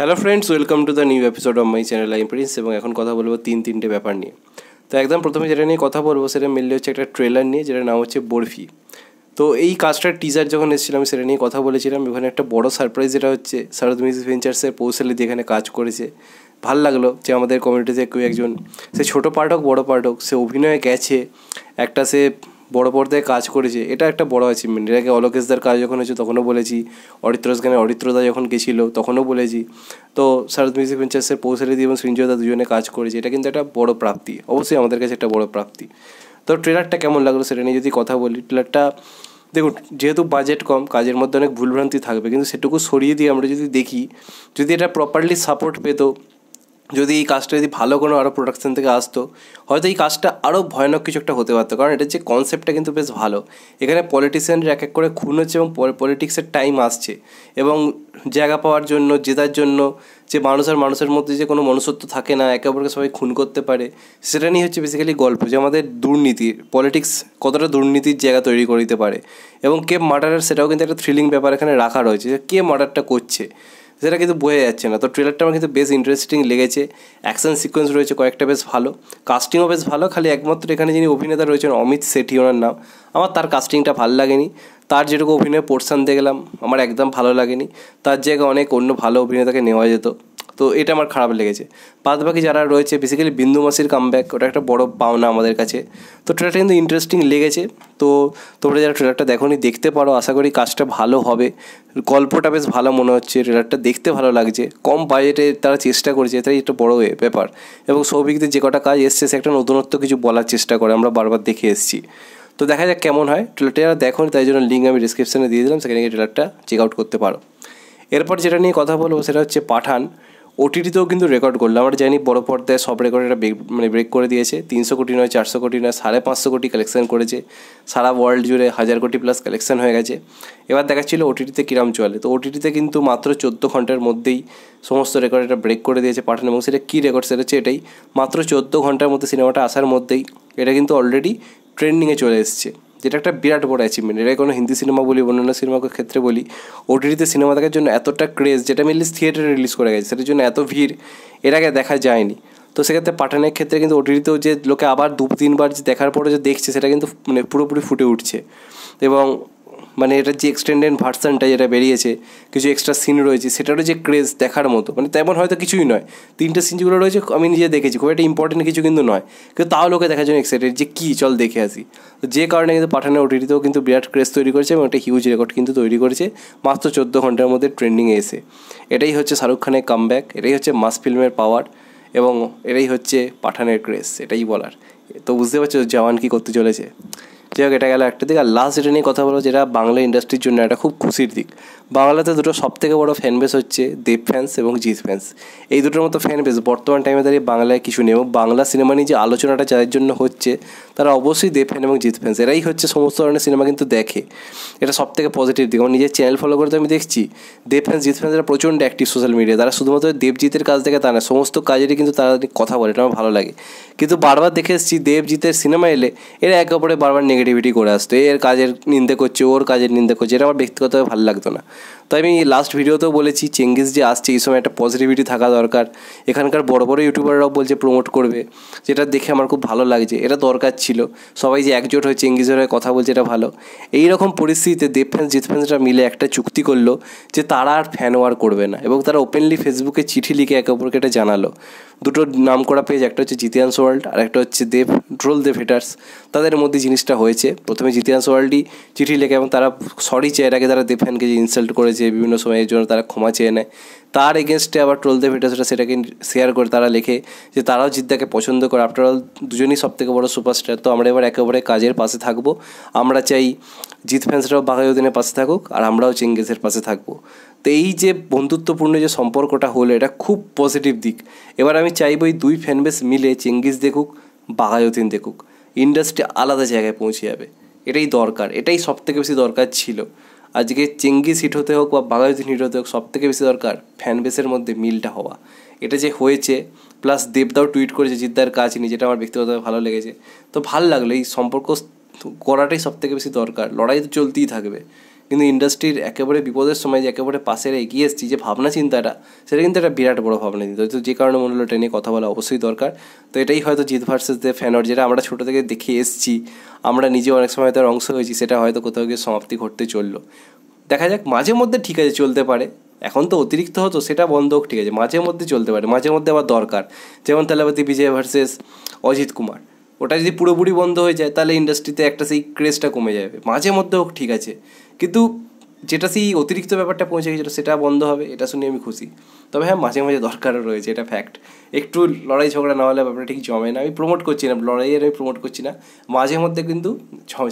hello friends welcome to the new episode of my channel I Prince এবং এখন কথা বলবো তিন তিনটে ব্যাপার নিয়ে তো একদম প্রথমে যেটা নিয়ে কথা বলবো সেটা মিললে হচ্ছে একটা ট্রেলার নিয়ে যেটার নাম হচ্ছে বরফি তো এই কাজটার টিজার যখন এসেছিলাম সেটা নিয়ে কথা বলেছিলাম ওখানে একটা বড় সারপ্রাইজ যেটা হচ্ছে শারদ মিস ভেঞ্চার্সের দিয়ে যেখানে কাজ করেছে ভাল লাগলো যে আমাদের কমিউনিটিতে কেউ একজন সে ছোটো পাঠ হোক বড়ো পাঠ হোক সে অভিনয়ে গেছে একটা সে বড় পর্দায় কাজ করেছে এটা একটা বড় অ্যাচিভমেন্ট এর আগে অলোকেশদার কাজ যখন হয়েছে তখনও বলেছি অরিত্রস গানে অরিত্রদা যখন গেছিলো তখনও বলেছি তো শারদ মিউজিক ভেঞ্চার্সের পৌশালিদি এবং সৃঞ্জয়দা দুজনে কাজ করেছে এটা কিন্তু একটা বড় প্রাপ্তি অবশ্যই আমাদের কাছে একটা বড় প্রাপ্তি তো ট্রেলারটা কেমন লাগলো সেটা নিয়ে যদি কথা বলি ট্রেলারটা দেখুন যেহেতু বাজেট কম কাজের মধ্যে অনেক ভুলভ্রান্তি থাকবে কিন্তু সেটুকু সরিয়ে দিয়ে আমরা যদি দেখি যদি এটা প্রপারলি সাপোর্ট পেতো যদি এই কাজটা যদি ভালো কোনো আরও প্রোডাকশান থেকে আসতো হয়তো এই কাজটা আরও ভয়ানক কিছু একটা হতে পারতো কারণ এটার যে কনসেপ্টটা কিন্তু বেশ ভালো এখানে পলিটিশিয়ানরা এক এক করে খুন হচ্ছে এবং পলিটিক্সের টাইম আসছে এবং জায়গা পাওয়ার জন্য জেতার জন্য যে মানুষ আর মানুষের মধ্যে যে কোনো মনুষ্যত্ব থাকে না একে অপরকে সবাই খুন করতে পারে সেটা নিয়ে হচ্ছে বেসিক্যালি গল্প যে আমাদের দুর্নীতি পলিটিক্স কতটা দুর্নীতির জায়গা তৈরি করে দিতে পারে এবং কে মার্ডারের সেটাও কিন্তু একটা থ্রিলিং ব্যাপার এখানে রাখা রয়েছে যে কে মার্ডারটা করছে সেটা কিন্তু বোঝা যাচ্ছে না তো ট্রেলারটা আমার কিন্তু বেশ ইন্টারেস্টিং লেগেছে অ্যাকশন সিকোয়েন্স রয়েছে কয়েকটা বেশ ভালো কাস্টিংও বেশ ভালো খালি একমাত্র এখানে যিনি অভিনেতা রয়েছেন অমিত সেঠি ওনার নাম আমার তার কাস্টিংটা ভালো লাগেনি তার যেটুকু অভিনয় পোর্শন দেখলাম আমার একদম ভালো লাগেনি তার জায়গায় অনেক অন্য ভালো অভিনেতাকে নেওয়া যেত তো এটা আমার খারাপ লেগেছে বাদ বাকি যারা রয়েছে বেসিক্যালি বিন্দু মাসির কামব্যাক ওটা একটা বড় পাওনা আমাদের কাছে তো ট্রেলারটা কিন্তু ইন্টারেস্টিং লেগেছে তো তোমরা যারা ট্রেলারটা দেখো দেখতে পারো আশা করি কাজটা ভালো হবে গল্পটা বেশ ভালো মনে হচ্ছে ট্রেলারটা দেখতে ভালো লাগছে কম বাজেটে তারা চেষ্টা করেছে এটাই একটা বড় ব্যাপার এবং সৌভিকদের যে কটা কাজ এসছে সে একটা নতুনত্ব কিছু বলার চেষ্টা করে আমরা বারবার দেখে এসেছি তো দেখা যাক কেমন হয় ট্রেলারটা দেখো তাই জন্য লিঙ্ক আমি ডিসক্রিপশানে দিয়ে দিলাম সেখানে গিয়ে ট্রেলারটা চেক আউট করতে পারো এরপর যেটা নিয়ে কথা বলবো সেটা হচ্ছে পাঠান ওটিটিতেও কিন্তু রেকর্ড করলো আমরা জানি বড় পর্দায় সব রেকর্ড এটা মানে ব্রেক করে দিয়েছে তিনশো কোটি নয় চারশো কোটি নয় সাড়ে পাঁচশো কোটি কালেকশন করেছে সারা ওয়ার্ল্ড জুড়ে হাজার কোটি প্লাস কালেকশন হয়ে গেছে এবার দেখাচ্ছিল ওটিটিতে কিরাম চলে তো ওটিটিতে কিন্তু মাত্র চোদ্দো ঘন্টার মধ্যেই সমস্ত রেকর্ড এটা ব্রেক করে দিয়েছে পাঠান এবং সেটা কী রেকর্ড সেটা হচ্ছে এটাই মাত্র চোদ্দো ঘন্টার মধ্যে সিনেমাটা আসার মধ্যেই এটা কিন্তু অলরেডি ট্রেন্ডিংয়ে চলে এসছে যেটা একটা বিরাট বড় অ্যাচিভমেন্ট এটাই কোনো হিন্দি সিনেমা বলি অন্যান্য সিনেমার ক্ষেত্রে বলি ওটিটিতে সিনেমা দেখার জন্য এতটা ক্রেজ যেটা মিলিস থিয়েটারে রিলিজ করা গেছে সেটার জন্য এত ভিড় এর আগে দেখা যায়নি তো সেক্ষেত্রে পাঠানের ক্ষেত্রে কিন্তু ওটিটিতেও যে লোকে আবার দু তিনবার দেখার পরে যে দেখছে সেটা কিন্তু মানে পুরোপুরি ফুটে উঠছে এবং মানে এটার যে এক্সটেন্ডেড ভার্সানটা যেটা বেরিয়েছে কিছু এক্সট্রা সিন রয়েছে সেটারও যে ক্রেজ দেখার মতো মানে তেমন হয়তো কিছুই নয় তিনটে সিন যেগুলো রয়েছে আমি নিজে দেখেছি খুব একটা ইম্পর্টেন্ট কিছু কিন্তু নয় কিন্তু তাও লোকে দেখার জন্য এক্সাইটেড যে কী চল দেখে আসি তো যে কারণে কিন্তু পাঠানো ওটিটিতেও কিন্তু বিরাট ক্রেজ তৈরি করেছে এবং একটা হিউজ রেকর্ড কিন্তু তৈরি করেছে মাত্র চোদ্দো ঘন্টার মধ্যে ট্রেন্ডিংয়ে এসে এটাই হচ্ছে শাহরুখ খানের কামব্যাক এটাই হচ্ছে মাস ফিল্মের পাওয়ার এবং এটাই হচ্ছে পাঠানের ক্রেজ এটাই বলার তো বুঝতে পারছো জওয়ান কী করতে চলেছে যাই হোক এটা গেল একটা দিক আর লাস্ট যেটা নিয়ে কথা বলো যেটা বাংলা ইন্ডাস্ট্রির জন্য একটা খুব খুশির দিক বাংলাতে দুটো সব থেকে বড়ো ফ্যান বেস হচ্ছে দেব ফ্যান্স এবং জিৎ ফ্যান্স এই দুটোর মতো ফ্যান বেস বর্তমান টাইমে দাঁড়িয়ে বাংলায় কিছু নেই এবং বাংলা সিনেমা নিয়ে যে আলোচনাটা যাদের জন্য হচ্ছে তারা অবশ্যই দেব ফ্যান এবং জিৎ ফ্যান্স এরাই হচ্ছে সমস্ত ধরনের সিনেমা কিন্তু দেখে এটা সব থেকে পজিটিভ দিক আমার নিজের চ্যানেল ফলো করে তো আমি দেখছি দেব ফ্যান্স জিৎ ফ্যান্স এরা প্রচণ্ড অ্যাক্টিভ সোশ্যাল মিডিয়া তারা শুধুমাত্র দেবজিতের কাজ দেখে তা না সমস্ত কাজেরই কিন্তু তারা কথা বলে এটা আমার ভালো লাগে কিন্তু বারবার দেখে এসেছি দেবজিতের সিনেমা এলে এরা একে অপরে বারবার নেগেটিভিটি করে আসতো এর কাজের নিন্দে করছে ওর কাজের নিন্দে করছে এটা আমার ব্যক্তিগতভাবে ভালো লাগতো না তাই আমি লাস্ট ভিডিওতেও বলেছি চেঙ্গিস যে আসছে এই সময় একটা পজিটিভিটি থাকা দরকার এখানকার বড় বড় ইউটিউবাররাও বলছে প্রমোট করবে যেটা দেখে আমার খুব ভালো লাগছে এটা দরকার ছিল সবাই যে একজোট হয়ে চেঙ্গিসের হয়ে কথা বলছে এটা ভালো এই রকম পরিস্থিতিতে দেবফ্যান্স জিতফ্যান্সরা মিলে একটা চুক্তি করলো যে তারা আর ফ্যান ওয়ার করবে না এবং তারা ওপেনলি ফেসবুকে চিঠি লিখে একে অপরকে এটা জানালো দুটো নাম করা পেজ একটা হচ্ছে জিতিয়ান্স ওয়ার্ল্ড আর একটা হচ্ছে দেব ড্রোল দেব হেটার্স তাদের মধ্যে জিনিসটা হয়েছে প্রথমে জিতিয়ান্স ওয়ার্ল্ডই চিঠি লেখে এবং তারা সরি চেয়ে এর আগে তারা ফ্যানকে যে ইনসাল্ট করে যে বিভিন্ন সময় এই জন্য তারা ক্ষমা চেয়ে নেয় তার এগেনস্টে আবার ট্রোলদের ভিডিওসটা সেটাকে শেয়ার করে তারা লেখে যে তারাও জিদ্দাকে পছন্দ করে আফটার অল দুজনই সবথেকে বড় সুপারস্টার তো আমরা এবার একেবারে কাজের পাশে থাকবো আমরা চাই জিত ফ্যান্সরাও বাঘায়ুদ্দিনের পাশে থাকুক আর আমরাও চেঙ্গেজের পাশে থাকবো তো এই যে বন্ধুত্বপূর্ণ যে সম্পর্কটা হলো এটা খুব পজিটিভ দিক এবার আমি চাইব এই দুই ফ্যানবেস মিলে চেঙ্গিস দেখুক বাঘায়ুদ্দিন দেখুক ইন্ডাস্ট্রি আলাদা জায়গায় পৌঁছে যাবে এটাই দরকার এটাই সবথেকে বেশি দরকার ছিল আজকে চেঙ্গিস হিট হতে হোক বা বাঙালি হিট হতে হোক সবথেকে বেশি দরকার ফ্যান বেসের মধ্যে মিলটা হওয়া এটা যে হয়েছে প্লাস দেবদাও টুইট করেছে জিদ্দার কাজ নিয়ে যেটা আমার ব্যক্তিগতভাবে ভালো লেগেছে তো ভাল লাগলো এই সম্পর্ক করাটাই সবথেকে বেশি দরকার লড়াই তো চলতেই থাকবে কিন্তু ইন্ডাস্ট্রির একেবারে বিপদের সময় যে একেবারে পাশের এগিয়ে এসেছি যে ভাবনা চিন্তাটা সেটা কিন্তু একটা বিরাট বড় ভাবনা চিন্তা তো যে কারণে মনে হলো ট্রেনে কথা বলা অবশ্যই দরকার তো এটাই হয়তো জিত ভার্সেস দে ফ্যানর যেটা আমরা ছোটো থেকে দেখে এসেছি আমরা নিজে অনেক সময় তার অংশ হয়েছি সেটা হয়তো কোথাও গিয়ে সমাপ্তি ঘটতে চললো দেখা যাক মাঝে মধ্যে ঠিক আছে চলতে পারে এখন তো অতিরিক্ত হতো সেটা বন্ধ হোক ঠিক আছে মাঝে মধ্যে চলতে পারে মাঝে মধ্যে আবার দরকার যেমন তেলাপতি বিজয় ভার্সেস অজিত কুমার ওটা যদি পুরোপুরি বন্ধ হয়ে যায় তাহলে ইন্ডাস্ট্রিতে একটা সেই ক্রেজটা কমে যাবে মাঝে মধ্যে হোক ঠিক আছে কিন্তু যেটা সেই অতিরিক্ত ব্যাপারটা পৌঁছে গেছিলো সেটা বন্ধ হবে এটা শুনে আমি খুশি তবে হ্যাঁ মাঝে মাঝে দরকারও রয়েছে এটা ফ্যাক্ট একটু লড়াই ঝগড়া না হলে ব্যাপারটা ঠিক জমে না আমি প্রমোট করছি না লড়াইয়ের আমি প্রমোট করছি না মাঝে মধ্যে কিন্তু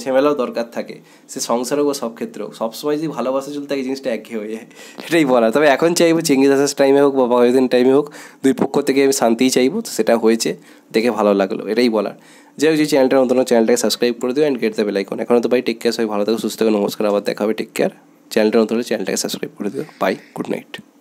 ঝেমেলাও দরকার থাকে সে সংসার হোক সব ক্ষেত্রে হোক সবসময় যদি ভালোবাসা চলতে থাকে জিনিসটা একঘেয়ে হয়ে যায় এটাই বলা তবে এখন চাইবো চেঙ্গিজ আসার টাইমে হোক বা বাবা টাইমে হোক দুই পক্ষ থেকে আমি শান্তিই চাইবো তো সেটা হয়েছে দেখে ভালো লাগলো এটাই বলার যে হোক যে চ্যানেলটা নতুন চ্যানেলটাকে সাবস্ক্রাইব করে দিও অ্যান্ড গেট দেবে লাইক এখন তো ভাই টেক কেয়ার সবাই ভালো থাকো সুস্থ থাকো নমস্কার আবার দেখা হবে টেক কেয়ার চ্যানেলটা নতুন চ্যানেলটাকে সাবস্ক্রাইব করে দিও বাই গুড নাইট